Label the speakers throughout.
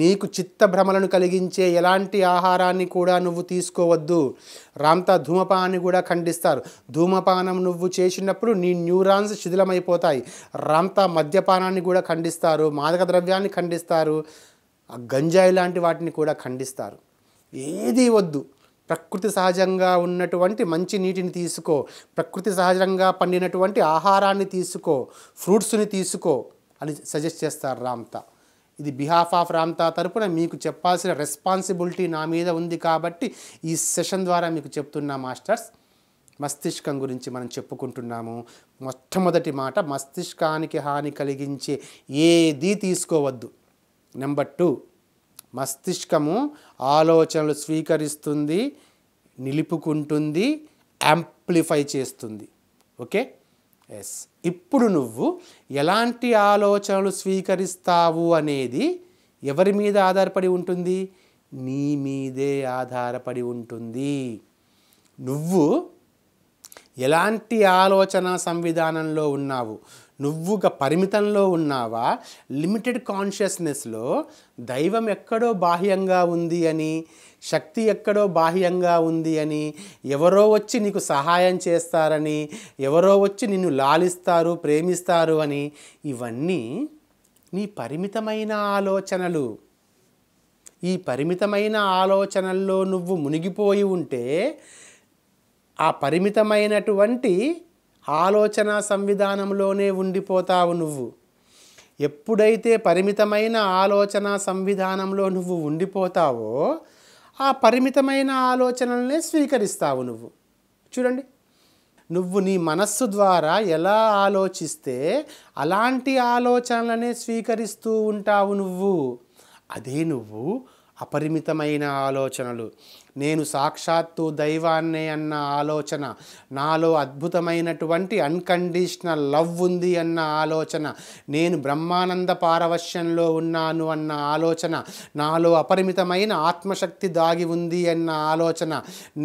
Speaker 1: నీకు చిత్తభ్రమలను కలిగించే ఎలాంటి ఆహారాన్ని కూడా నువ్వు తీసుకోవద్దు రామ్తా ధూమపానాన్ని కూడా ఖండిస్తారు ధూమపానం నువ్వు చేసినప్పుడు నీ న్యూరాన్స్ శిథిలమైపోతాయి రామ్తా మద్యపానాన్ని కూడా ఖండిస్తారు మాదక ద్రవ్యాన్ని ఖండిస్తారు గంజాయి లాంటి వాటిని కూడా ఖండిస్తారు ఏది వద్దు ప్రకృతి సహజంగా ఉన్నటువంటి మంచి నీటిని తీసుకో ప్రకృతి సహజంగా పండినటువంటి ఆహారాన్ని తీసుకో ఫ్రూట్స్ని తీసుకో అని సజెస్ట్ చేస్తారు రామ్తా ఇది బిహాఫ్ ఆఫ్ రామ్తా తరపున మీకు చెప్పాల్సిన రెస్పాన్సిబిలిటీ నా మీద ఉంది కాబట్టి ఈ సెషన్ ద్వారా మీకు చెప్తున్నా మాస్టర్స్ మస్తిష్కం గురించి మనం చెప్పుకుంటున్నాము మొట్టమొదటి మాట మస్తిష్కానికి హాని కలిగించే ఏది తీసుకోవద్దు నెంబర్ టూ మస్తిష్కము ఆలోచనలు స్వీకరిస్తుంది నిలుపుకుంటుంది యాంప్లిఫై చేస్తుంది ఓకే ఎస్ ఇప్పుడు నువ్వు ఎలాంటి ఆలోచనలు స్వీకరిస్తావు అనేది ఎవరి మీద ఆధారపడి ఉంటుంది నీ మీదే ఆధారపడి ఉంటుంది నువ్వు ఎలాంటి ఆలోచన సంవిధానంలో ఉన్నావు నువ్వుగా పరిమితంలో ఉన్నావా లిమిటెడ్ కాన్షియస్నెస్లో దైవం ఎక్కడో బాహ్యంగా ఉంది అని శక్తి ఎక్కడో బాహ్యంగా ఉంది అని ఎవరో వచ్చి నీకు సహాయం చేస్తారని ఎవరో వచ్చి నిన్ను లాలిస్తారు ప్రేమిస్తారు అని ఇవన్నీ నీ పరిమితమైన ఆలోచనలు ఈ పరిమితమైన ఆలోచనల్లో నువ్వు మునిగిపోయి ఉంటే ఆ పరిమితమైనటువంటి ఆలోచన సంవిధానంలోనే ఉండిపోతావు నువ్వు ఎప్పుడైతే పరిమితమైన ఆలోచన సంవిధానంలో నువ్వు ఉండిపోతావో ఆ పరిమితమైన ఆలోచనలనే స్వీకరిస్తావు నువ్వు చూడండి నువ్వు నీ మనస్సు ద్వారా ఎలా ఆలోచిస్తే అలాంటి ఆలోచనలనే స్వీకరిస్తూ ఉంటావు నువ్వు అదే నువ్వు అపరిమితమైన ఆలోచనలు నేను సాక్షాత్తు దైవాన్నే అన్న ఆలోచన నాలో అద్భుతమైనటువంటి అన్కండిషనల్ లవ్ ఉంది అన్న ఆలోచన నేను బ్రహ్మానంద పారవశ్యంలో ఉన్నాను అన్న ఆలోచన నాలో అపరిమితమైన ఆత్మశక్తి దాగి ఉంది అన్న ఆలోచన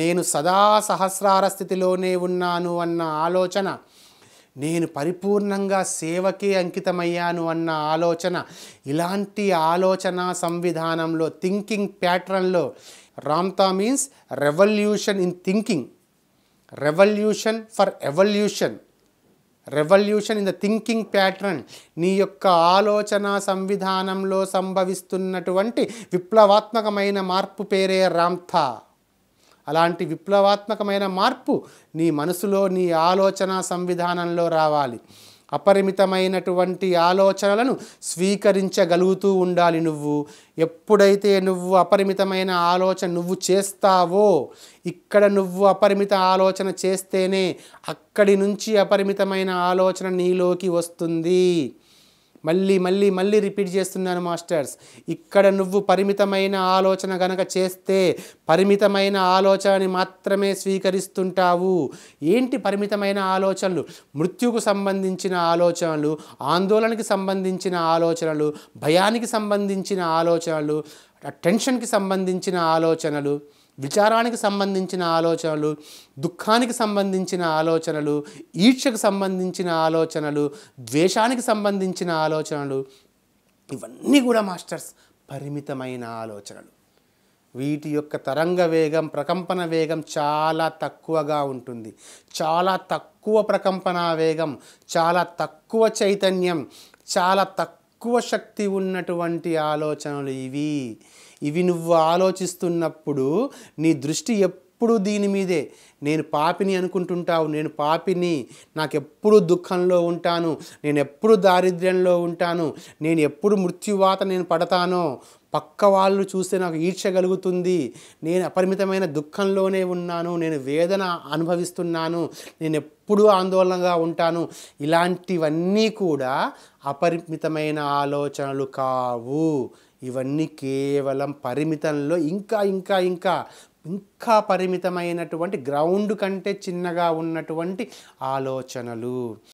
Speaker 1: నేను సదా సహస్రార స్థితిలోనే ఉన్నాను అన్న ఆలోచన నేను పరిపూర్ణంగా సేవకే అంకితమయ్యాను అన్న ఆలోచన ఇలాంటి ఆలోచన సంవిధానంలో థింకింగ్ ప్యాటర్న్లో Ramta means revolution in thinking revolution for evolution revolution in the thinking pattern నీ యొక్క ఆలోచన సంవిధానంలో సంభవిస్తున్నటువంటి విప్లవాత్మకమైన మార్పు పేరే రామ్థా అలాంటి విప్లవాత్మకమైన మార్పు నీ మనసులో నీ ఆలోచన సంవిధానంలో రావాలి అపరిమితమైనటువంటి ఆలోచనలను స్వీకరించగలుగుతూ ఉండాలి నువ్వు ఎప్పుడైతే నువ్వు అపరిమితమైన ఆలోచన నువ్వు చేస్తావో ఇక్కడ నువ్వు అపరిమిత ఆలోచన చేస్తేనే అక్కడి నుంచి అపరిమితమైన ఆలోచన నీలోకి వస్తుంది మళ్ళీ మళ్ళీ మళ్ళీ రిపీట్ చేస్తున్నాను మాస్టర్స్ ఇక్కడ నువ్వు పరిమితమైన ఆలోచన గనక చేస్తే పరిమితమైన ఆలోచనని మాత్రమే స్వీకరిస్తుంటావు ఏంటి పరిమితమైన ఆలోచనలు మృత్యుకు సంబంధించిన ఆలోచనలు ఆందోళనకి సంబంధించిన ఆలోచనలు భయానికి సంబంధించిన ఆలోచనలు టెన్షన్కి సంబంధించిన ఆలోచనలు విచారానికి సంబంధించిన ఆలోచనలు దుఃఖానికి సంబంధించిన ఆలోచనలు ఈర్ష్యకు సంబంధించిన ఆలోచనలు ద్వేషానికి సంబంధించిన ఆలోచనలు ఇవన్నీ కూడా మాస్టర్స్ పరిమితమైన ఆలోచనలు వీటి యొక్క తరంగ వేగం ప్రకంపన వేగం చాలా తక్కువగా ఉంటుంది చాలా తక్కువ ప్రకంపన వేగం చాలా తక్కువ చైతన్యం చాలా తక్కువ శక్తి ఉన్నటువంటి ఆలోచనలు ఇవి ఇవి నువ్వు ఆలోచిస్తున్నప్పుడు నీ దృష్టి ఎప్పుడు దీని మీదే నేను పాపిని అనుకుంటుంటావు నేను పాపిని నాకు ఎప్పుడు దుఃఖంలో ఉంటాను నేను ఎప్పుడు దారిద్ర్యంలో ఉంటాను నేను ఎప్పుడు మృత్యువాత నేను పడతానో పక్క వాళ్ళు చూస్తే నాకు ఈర్ష కలుగుతుంది నేను అపరిమితమైన దుఃఖంలోనే ఉన్నాను నేను వేదన అనుభవిస్తున్నాను నేను ఎప్పుడూ ఆందోళనగా ఉంటాను ఇలాంటివన్నీ కూడా అపరిమితమైన ఆలోచనలు కావు ఇవన్నీ కేవలం పరిమితంలో ఇంకా ఇంకా ఇంకా ఇంకా పరిమితమైనటువంటి గ్రౌండ్ కంటే చిన్నగా ఉన్నటువంటి ఆలోచనలు